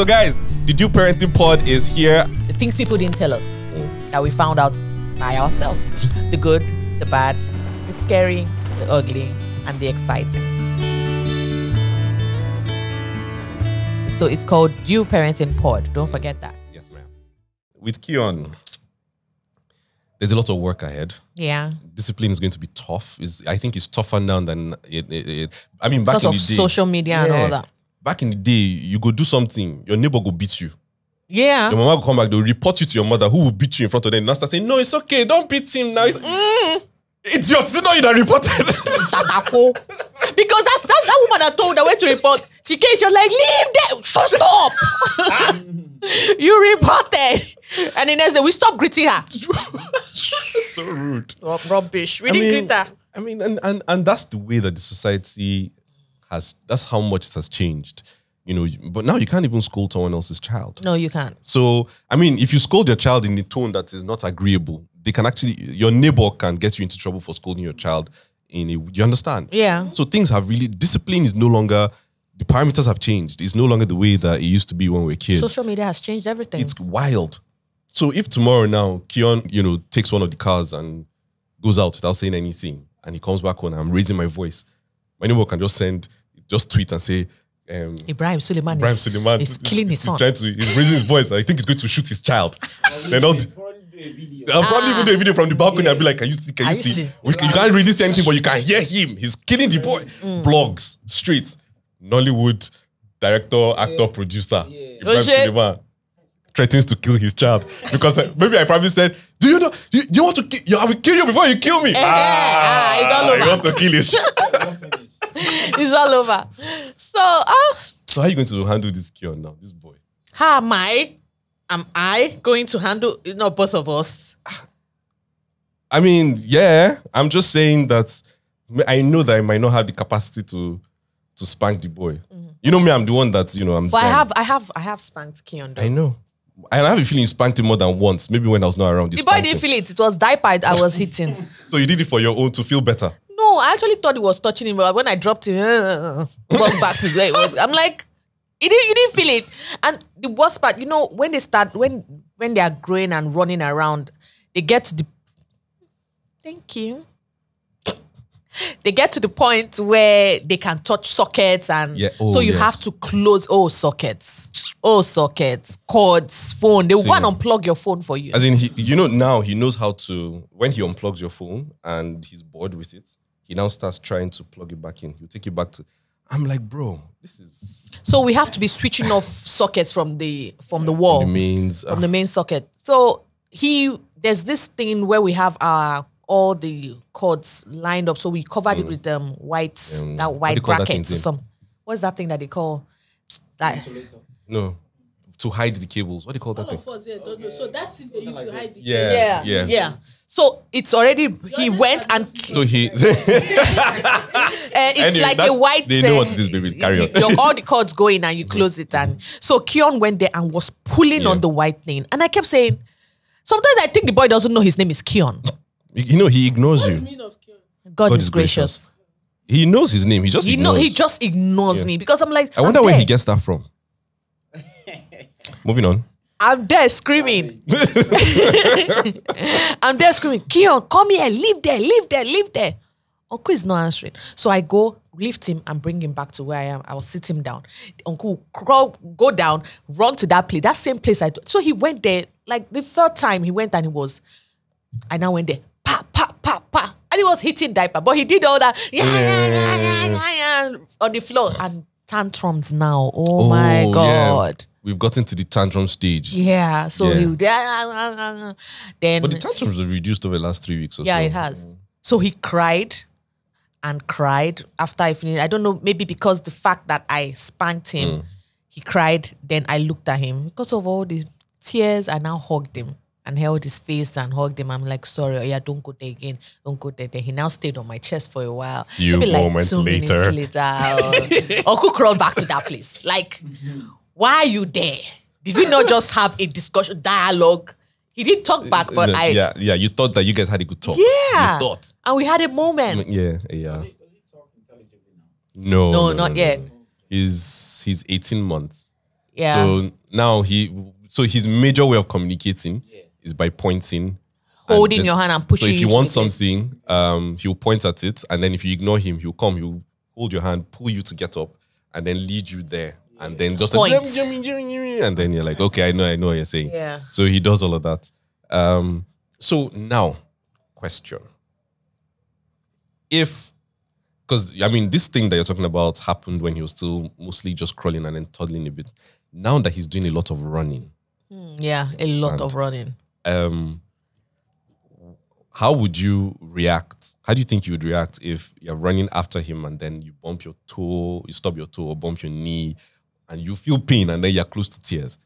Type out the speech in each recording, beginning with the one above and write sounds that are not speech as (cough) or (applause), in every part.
So, guys, the Do Parenting Pod is here. The things people didn't tell us eh, that we found out by ourselves the good, the bad, the scary, the ugly, and the exciting. So, it's called Do Parenting Pod. Don't forget that. Yes, ma'am. With Kion, there's a lot of work ahead. Yeah, discipline is going to be tough. Is I think it's tougher now than it. it, it I mean, back because in the day, social media yeah, and all that. back in the day, you go do something, your neighbor go beat you. Yeah. Your mama go come back, they'll report you to your mother who will beat you in front of them. And start saying, No, it's okay, don't beat him now. It's mm. idiot, it's not you that reported. because that's, that's that woman that told her where to report. She came, she was like, Leave them, shut up. (laughs) you reported. And then next day, we stopped greeting her. so rude. Rubbish. We I didn't mean, greet her. I mean, and, and, and that's the way that the society has that's how much it has changed you know but now you can't even scold someone else's child no you can't so i mean if you scold your child in a tone that is not agreeable they can actually your neighbor can get you into trouble for scolding your child in a you understand yeah so things have really discipline is no longer the parameters have changed it's no longer the way that it used to be when we were kids social media has changed everything it's wild so if tomorrow now Kion you know takes one of the cars and goes out without saying anything and he comes back when i'm raising my voice my neighbor can just send just tweet and say, um, Ibrahim Suleiman, Ibrahim is, Suleiman is, is killing his son. Trying to, he's raising his voice. I think he's going to shoot his child. They're not. I'll probably ah. even do a video from the balcony yeah. and be like, "Can you see? Can you, you see? see? We, you can't really see anything, but you can hear him. He's killing the boy." Mm. Blogs, streets, Nollywood director, actor, yeah. producer yeah. Ibrahim Suleiman threatens to kill his child because uh, maybe I probably said, "Do you know? You, do you want to? you? I will kill you before you kill me." Eh, eh, eh ah, it's all over. You want to kill his. (laughs) (laughs) it's all over. So, uh, so how are you going to handle this girl now, this boy? How am I? Am I going to handle? You know, both of us. I mean, yeah. I'm just saying that I know that I might not have the capacity to to spank the boy. Mm-hmm. You know me, I'm the one that you know. I'm. But saying, I have, I have, I have spanked Keon. I know. And I have a feeling you spanked him more than once. Maybe when I was not around. The boy didn't feel it. It was diapered I was hitting. (laughs) so you did it for your own to feel better. I actually thought it was touching him, but when I dropped him, uh, back to where it was. I'm like, you didn't, you didn't feel it. And the worst part, you know, when they start, when when they are growing and running around, they get to the. Thank you. They get to the point where they can touch sockets, and yeah. oh, so you yes. have to close all oh, sockets, all oh, sockets, cords, phone. They want to unplug your phone for you. As in, he, you know, now he knows how to. When he unplugs your phone and he's bored with it, he now starts trying to plug it back in. He'll take it back to. I'm like, bro, this is. So we have to be switching off sockets from the from the wall. The mains, from uh, the main socket. So he there's this thing where we have our uh, all the cords lined up. So we covered mm, it with um white um, that white brackets or some. What's that thing that they call that? Insulator. No to hide the cables. What do you call that All thing? Of us, yeah, don't okay. know. So that's they used like to hide the yeah. cables. Yeah. yeah. Yeah. So it's already he went and so he. (laughs) (laughs) uh, it's anyway, like that, a white. They know what it uh, is, baby. Carry on. Your, all the cords go in and you mm-hmm. close it, and so Kion went there and was pulling yeah. on the white thing, and I kept saying, sometimes I think the boy doesn't know his name is Kion. You know he ignores what you. God, God, is, is gracious. gracious. He knows his name. He just he ignores. know he just ignores yeah. me because I'm like. I wonder I'm where there. he gets that from. Moving on. I'm there screaming. (laughs) I'm there screaming, Kion, come here, leave there, leave there, leave there. Uncle is not answering. So I go lift him and bring him back to where I am. I will sit him down. Uncle crawl, go down, run to that place, that same place I do. So he went there, like the third time he went and he was, I now went there, pa, pa, pa, pa. And he was hitting diaper, but he did all that, yeah, yeah, yeah, yeah, yeah, yeah, on the floor. And tantrums now. Oh, oh my God. Yeah we've gotten to the tantrum stage. Yeah. So yeah. he then. But the tantrums have reduced over the last three weeks or yeah, so. Yeah, it has. So he cried and cried after I finished. I don't know, maybe because the fact that I spanked him, mm. he cried. Then I looked at him. Because of all the tears, I now hugged him and held his face and hugged him. I'm like, sorry, oh yeah, don't go there again. Don't go there. there. He now stayed on my chest for a while. Few Maybe like moments two later. minutes later, Uncle crawled back to that place. Like, (laughs) why are you there? Did we not just have a discussion, dialogue? He did not talk back, but I yeah yeah. You thought that you guys had a good talk. Yeah, you thought, and we had a moment. Mm, yeah, yeah. Does he, does he talk now? No, no, no not no, yet. No. He's he's eighteen months. Yeah. So now he so his major way of communicating yeah. is by pointing. Holding just, your hand and pushing. So if you want something, um, he'll point at it, and then if you ignore him, he'll come. He'll hold your hand, pull you to get up, and then lead you there and then just like, and then you're like, okay, I know, I know what you're saying. Yeah. So he does all of that. Um, so now, question: If, because I mean, this thing that you're talking about happened when he was still mostly just crawling and then toddling a bit. Now that he's doing a lot of running. Hmm, yeah, a lot and, of running. Um, how would you react? How do you think you would react if you're running after him and then you bump your toe, you stub your toe, or bump your knee, and you feel pain and then you're close to tears.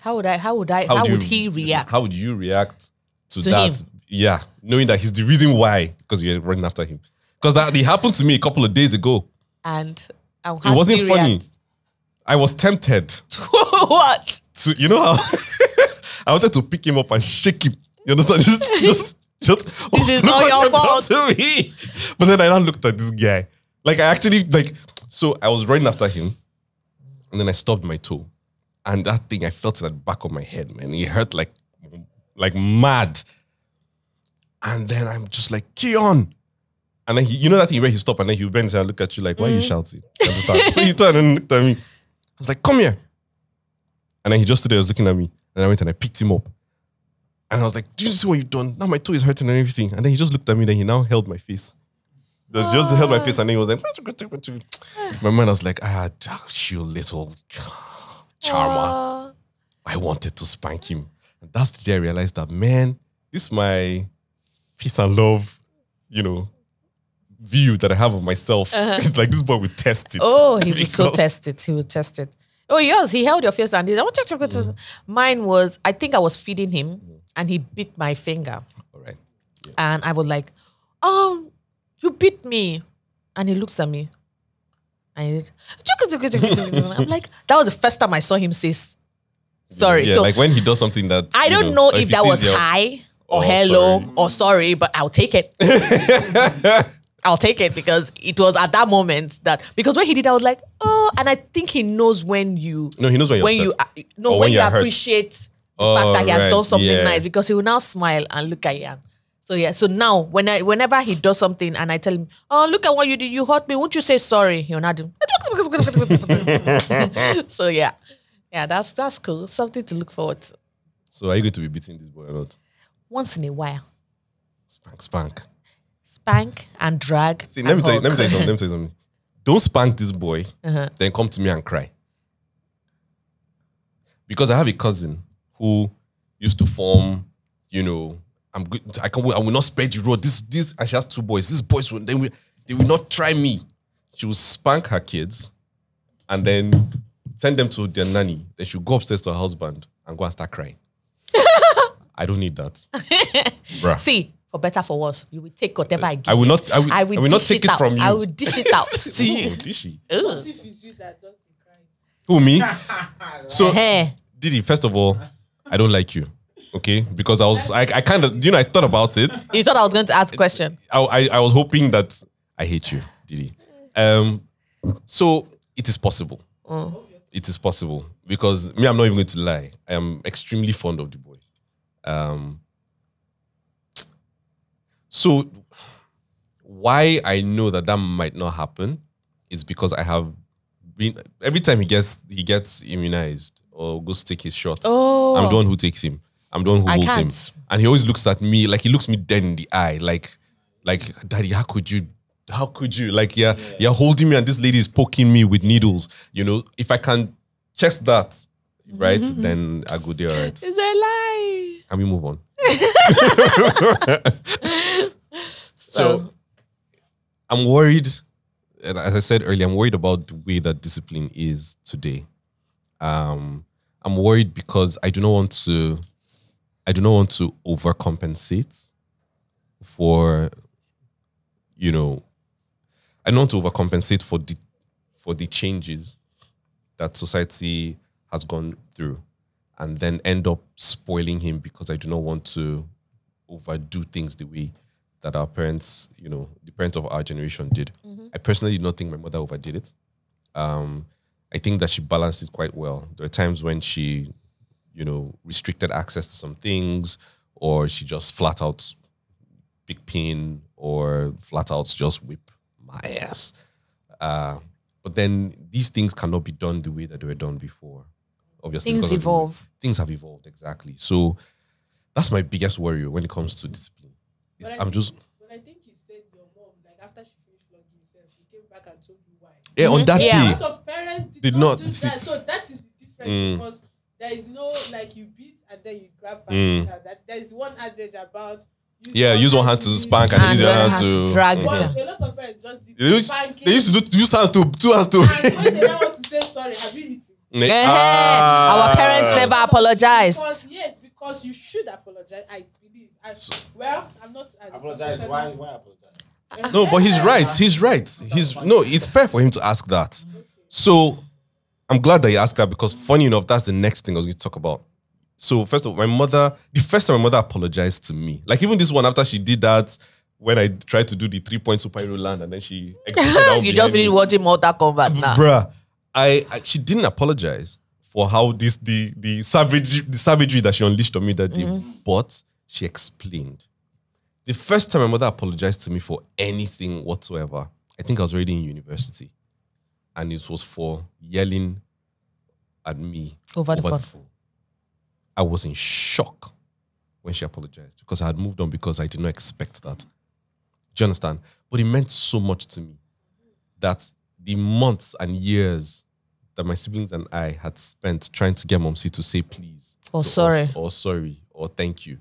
How would I? How would I? How, how would you, he react? How would you react to, to that? Him? Yeah, knowing that he's the reason why because you're running after him. Because that it happened to me a couple of days ago, and it wasn't funny. React? I was tempted. (laughs) what? To, you know how (laughs) I wanted to pick him up and shake him. You understand? Just, (laughs) just, just. This is all your fault. To me. But then I looked at this guy. Like I actually like. So I was running after him and then I stubbed my toe. And that thing, I felt it at the back of my head, man. It hurt like, like mad. And then I'm just like, Keon. And then he, you know that thing where he stopped, and then he bends and look at you like, why mm. are you mm. shouting? so he turned and looked at me. I was like, come here. And then he just stood there, was looking at me. And I went and I picked him up. And I was like, do you see what you've done? Now my toe is hurting and everything. And then he just looked at me. Then he now held my face just held my face and then he was like, (sighs) my man was like, ah, you little charmer. I wanted to spank him. And that's the day I realized that, man, this is my peace and love, you know, view that I have of myself. Uh-huh. (laughs) It's like this boy will test it. Oh, he will so test it. He will test it. Oh, yours, he held your face and did. Mm. Mine was, I think I was feeding him mm. and he bit my finger. All right. Yeah. And I was like, um, you beat me. And he looks at me. And I'm like, that was the first time I saw him say sorry. Yeah, so, like when he does something that I don't know, know if, if that was your, hi or oh, hello sorry. or sorry, but I'll take it. (laughs) I'll take it because it was at that moment that because when he did, I was like, oh, and I think he knows when you no, he knows when, when you no when, when you appreciate hurt. the fact that he has right. done something yeah. nice because he will now smile and look at you. So yeah, so now when I whenever he does something and I tell him, "Oh, look at what you did, you hurt me. Won't you say sorry?" He'll not do. so yeah, yeah, that's that's cool. Something to look forward to. So are you going to be beating this boy a lot? Once in a while. Spank, spank. Spank and drag. See, let me hug. tell you, let me tell you something. Let me tell you something. Don't spank this boy, uh -huh. then come to me and cry. Because I have a cousin who used to form, you know, I'm good. I can. I will not spare the road. This, this. And she has two boys. These boys will. Then They will not try me. She will spank her kids, and then send them to their nanny. Then she'll go upstairs to her husband and go and start crying. (laughs) I don't need that. (laughs) Bruh. See, for better for worse, you will take whatever I give. I will not. I will, I will, I will not take it, from you. I will dish it out (laughs) to you. Ooh, dishy. Ooh. What if it's you that does the crying? Who me? so, hey. Didi, first of all, I don't like you. Okay, because I was I, I kind of you know I thought about it. You thought I was going to ask a question. I, I, I was hoping that I hate you, Didi. Um, so it is possible. Mm. It is possible because me, I'm not even going to lie. I am extremely fond of the boy. Um, so why I know that that might not happen is because I have been every time he gets he gets immunized or goes take his shot. Oh. I'm the oh. one who takes him. I'm the one who I holds can't. him. And he always looks at me like he looks me dead in the eye, like, like, Daddy, how could you? How could you? Like, yeah, yeah. you're holding me, and this lady is poking me with needles. You know, if I can chest that, right, mm -hmm. then I go there. Right? It's a lie. Can we move on? (laughs) so, so, um, I'm worried, and as I said earlier, I'm worried about the way that discipline is today. Um, I'm worried because I do not want to I do not want to overcompensate for, you know, I don't want to overcompensate for the for the changes that society has gone through, and then end up spoiling him because I do not want to overdo things the way that our parents, you know, the parents of our generation did. Mm-hmm. I personally do not think my mother overdid it. Um, I think that she balanced it quite well. There are times when she you know, restricted access to some things, or she just flat out big pin, or flat out just whip my ass. Uh, but then these things cannot be done the way that they were done before. Obviously, things evolve. Things have evolved exactly. So that's my biggest worry when it comes to discipline. But I'm think, just. But I think you said your mom, like after she finished vlogging herself, she came back and told you why. Yeah, mm-hmm. on that yeah. day. A lot of parents did, did not, not do see, that. So that is the difference mm. because there is no like you beat and then you grab back. mm. There is one adage about yeah, use one hand to spank and, and use your hand, hand to, to drag. Mm. But mm. a lot of parents just did they used, spanking. They used to do use hands to two hands to. And when they want to say sorry, have you eaten? Ne- ah. Our parents never apologized. Because, yes, because you should apologize. I believe. I, well, I'm not. I apologize. Why? Why apologize? No, but he's right. He's right. He's no. It's fair for him to ask that. So I'm glad that you asked that because, funny enough, that's the next thing I was going to talk about. So, first of all, my mother, the first time my mother apologized to me, like even this one after she did that, when I tried to do the three point superhero land and then she (laughs) you just really watching Mortal Kombat now, bruh. I, I, she didn't apologize for how this the the savage the savagery that she unleashed on me that day, mm but she explained. The first time my mother apologized to me for anything whatsoever, I think I was already in university and it was for yelling at me over, over the, phone. the phone. I was in shock when she apologized because I had moved on because I did not expect that. Do you understand? But it meant so much to me that the months and years that my siblings and I had spent trying to get C to say please. Or oh, sorry. Us, or sorry. Or thank you.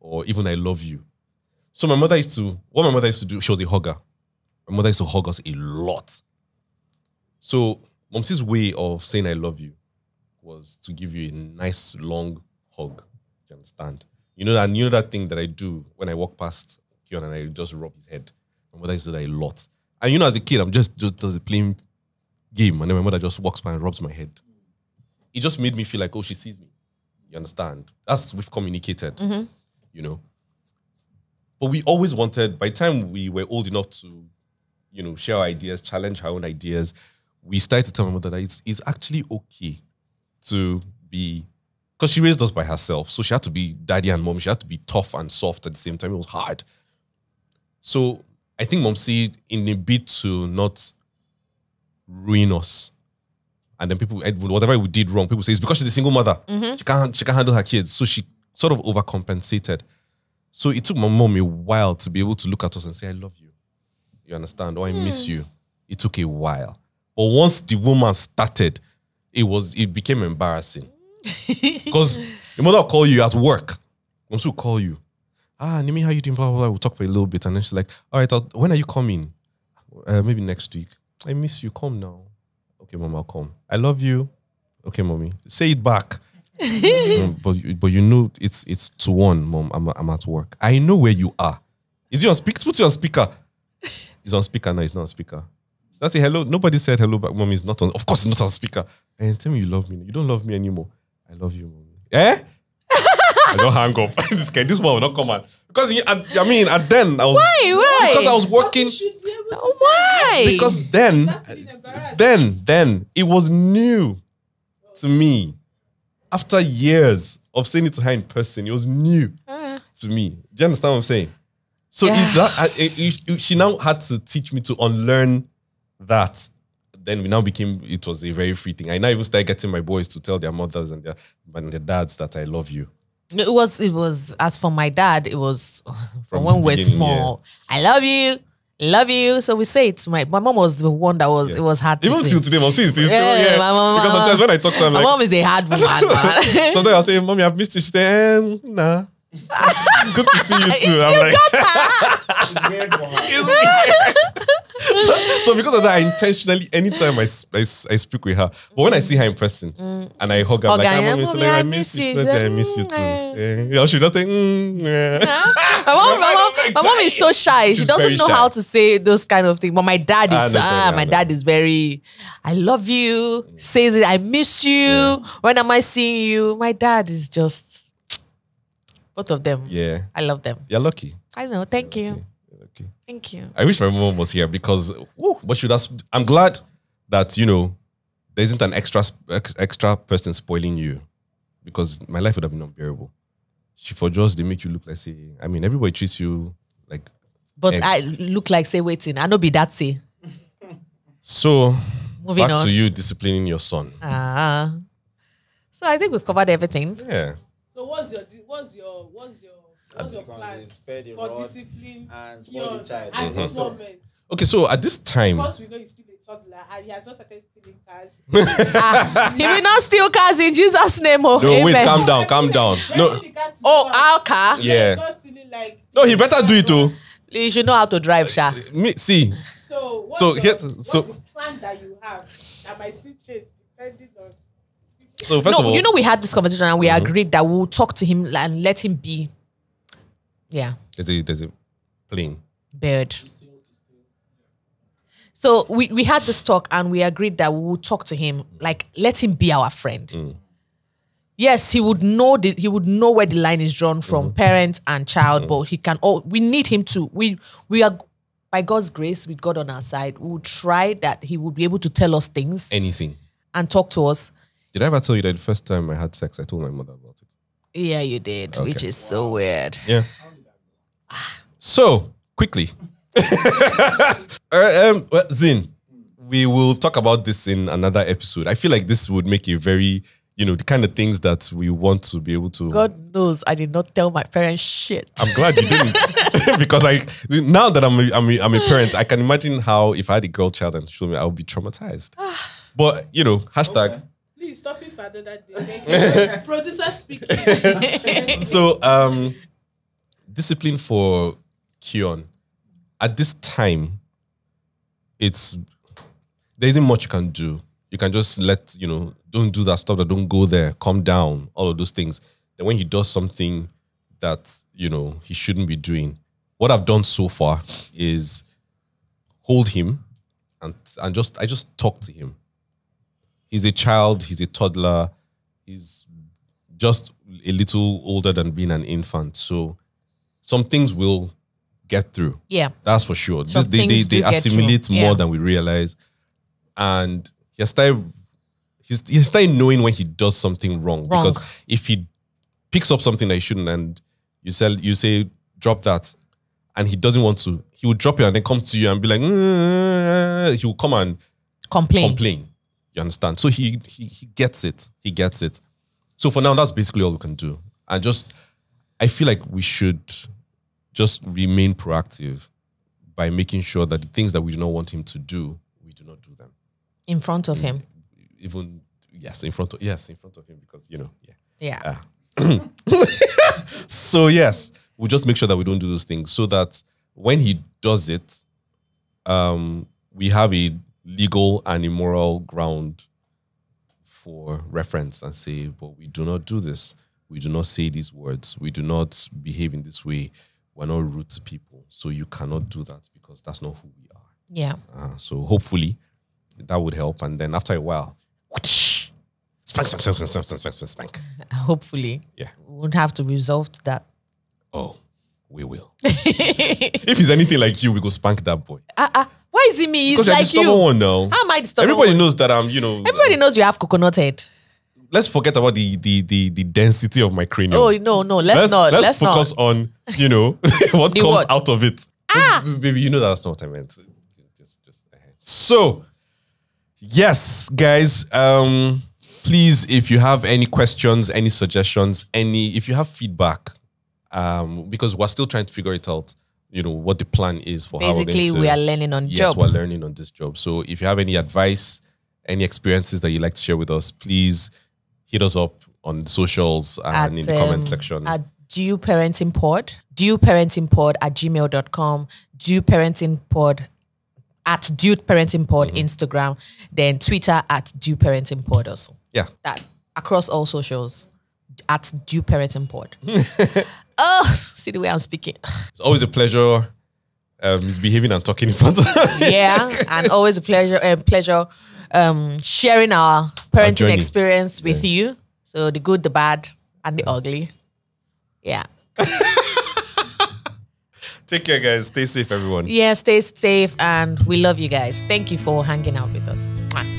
Or even I love you. So my mother used to, what my mother used to do, she was a hugger. My mother used to hug us a lot. So Momsey's way of saying I love you was to give you a nice long hug. Do you understand? You know that you know that thing that I do when I walk past Kion and I just rub his head. My mother used to do that a lot. And you know, as a kid, I'm just just does a plain game, and then my mother just walks by and rubs my head. It just made me feel like, oh, she sees me. You understand? That's we've communicated. Mm-hmm. You know. But we always wanted, by the time we were old enough to, you know, share ideas, challenge our own ideas, we started to tell my mother that it's, it's actually okay to be because she raised us by herself. So she had to be daddy and mom. She had to be tough and soft at the same time. It was hard. So I think mom said in a bit to not ruin us. And then people, whatever we did wrong, people say it's because she's a single mother. Mm-hmm. She can't she can't handle her kids. So she sort of overcompensated. So it took my mom a while to be able to look at us and say, I love you. You understand? Or I mm. miss hmm. you. It took a while. But once the woman started, it was it became embarrassing. (laughs) Because your mother will call you at work. Mom's will call you. Ah, Nimi, how you doing? Blah, blah, blah. We'll talk for a little bit. And then she's like, all right, I'll, when are you coming? Uh, maybe next week. I miss you. Come now. Okay, mom, I'll come. I love you. Okay, mommy. Say it back. um, (laughs) but but you know it's it's to one, mom. I'm I'm at work. I know where you are. Is it on speaker? Put it on speaker. He's on speaker now. It's not on speaker. That's I say hello? Nobody said hello back. Mommy's not on. Of course, not on speaker. And eh, tell me you love me. You don't love me anymore. I love you, mommy. Eh? (laughs) I don't hang up. (laughs) this guy, this one will not come out. Because he, I, I mean, at then I was why why because I was working. Why? Because then, then, then it was new to me. After years of saying it to her in person, it was new uh. to me. Do you understand what I'm saying? So yeah. if that, I, eh, she now had to teach me to unlearn that then we now became it was a very free thing. I now even started getting my boys to tell their mothers and their and their dads that I love you. It was it was as for my dad, it was (laughs) from, when we're small. Yeah. I love you. Love you. So we say it. My my mom was the one that was yeah. it was hard. Even to till today, mom says still yeah. yeah. My mom, because sometimes when I talk to her, I'm my like, mom is a hard woman. (laughs) sometimes I'll say, "Mommy, I've missed you." She say, um, "Nah." Good to see you soon. I'm like, It's weird. so, so, because of that, I intentionally, anytime I, I, I speak with her, but when I see her in person mm. and I hug her, I'm like, I'm ah, like, I miss you. She says, I miss you too. Yeah, she just like, mm, yeah. (laughs) my, mom, my, mom, my mom is so shy. She's she doesn't know shy. how to say those kind of things. But my dad is, ah, my dad is very, I love you, says it, I miss you. Yeah. When am I seeing you? My dad is just, both of them. Yeah. I love them. You're lucky. I know. Thank You're you lucky. Thank you. I wish my mom was here because woo, what should I? I'm glad that you know there isn't an extra ex, extra person spoiling you because my life would have been unbearable. She for just they make you look like say I mean everybody treats you like. But I look like say waiting. I know be that say. So Moving back on. to you disciplining your son. Ah. Uh, so I think we've covered everything. Yeah. what's your what's your what's your plans for discipline and your, the child at this (laughs) moment? Okay, so at this time, because we know he's still a toddler and he has just started stealing cars. (laughs) Ah, he will not steal cars in Jesus' name. Oh, no, Amen. wait, calm down, calm down. No, oh, our car. Yeah. no, he better do it too. Oh. He should know how to drive, Sha. Me, see. So, what's so the, here's what's so the plan that you have that might still change depending on So first no, of all, you know, we had this conversation and we mm -hmm. agreed that we'll talk to him and let him be. Yeah. Is a there's it, plane. Bird. So we, we had this talk and we agreed that we will talk to him, like let him be our friend. Mm. Yes, he would know the, he would know where the line is drawn from mm. Mm-hmm. parent and child, mm. but he can oh we need him to we we are by God's grace with God on our side, we'll try that he will be able to tell us things. Anything. And talk to us did I ever tell you that the first time I had sex, I told my mother about it? Yeah, you did, okay. which is so weird. Yeah. So, quickly. (laughs) uh, um, well, Zin, we will talk about this in another episode. I feel like this would make a very, you know, the kind of things that we want to be able to. God knows, I did not tell my parents shit. I'm glad you didn't, (laughs) (laughs) because I now that I'm a, I'm a, I'm a parent, I can imagine how if I had a girl child and showed me, I would be traumatized. Ah. but you know, hashtag. Okay. Please stop it for another day. (laughs) Producer speaking. (laughs) so, um, discipline for Kion at this time, it's there isn't much you can do. You can just let you know, don't do that, stop that, don't go there, calm down, all of those things. Then when he does something that you know he shouldn't be doing, what I've done so far is hold him and and just I just talk to him he's a child, he's a toddler, he's just a little older than being an infant. So some things will get through. Yeah. That's for sure. This, they they, they assimilate yeah. more than we realize. And he started he's, he started knowing when he does something wrong, wrong. Because if he picks up something that he shouldn't and you sell you say, drop that, and he doesn't want to, he will drop it and then come to you and be like, mm, he will come and complain. Complain. You understand? So he, he he gets it. He gets it. So for now, that's basically all we can do. And just I feel like we should just remain proactive by making sure that the things that we do not want him to do, we do not do them. In front of him. Mm, even yes, in front of yes, in front of him because you know, yeah. Yeah. Uh, (laughs) so yes, we just make sure that we don't do those things so that when he does it, um, we have a legal and immoral ground for reference and say, but we do not do this. We do not say these words. We do not behave in this way. We're not rude people. So you cannot do that because that's not who we are. Yeah. Uh, so hopefully that would help. And then after a while, whoosh, (laughs) spank, spank, spank, spank, spank, spank, spank. (laughs) Hopefully. Yeah. We won't have to resolve that. Oh, we will. (laughs) if he's anything like you, we go spank that boy. Uh, uh, annoys me is because like you're the stubborn you. one now. How am I the stubborn Everybody one? knows that I'm, you know. Everybody um, knows you have coconut head. Let's forget about the the the, the density of my cranium. Oh no no let's, let's not let's, let's focus not. on you know (laughs) what the comes what? out of it. Ah, baby, you know that's not what I meant. Just just ahead. So yes, guys. Um, please, if you have any questions, any suggestions, any if you have feedback, um, because we're still trying to figure it out you know what the plan is for basically to, we are learning on yes, job. we're learning on this job. So if you have any advice, any experiences that you'd like to share with us, please hit us up on socials and at, in the um, comment section. At Due Parenting Pod, Due Parenting Pod at gmail.com, Due Parenting Pod at Due Parenting Pod mm-hmm. Instagram, then Twitter at Due Parenting Pod also. Yeah. That across all socials at Due Parenting Pod. (laughs) Oh, see the way I'm speaking. It's always a pleasure um, misbehaving and talking in front. (laughs) yeah, and always a pleasure, uh, pleasure um, sharing our parenting our experience with yeah. you. So the good, the bad, and the yeah. ugly. Yeah. (laughs) Take care, guys. Stay safe, everyone. Yeah, stay safe, and we love you guys. Thank you for hanging out with us.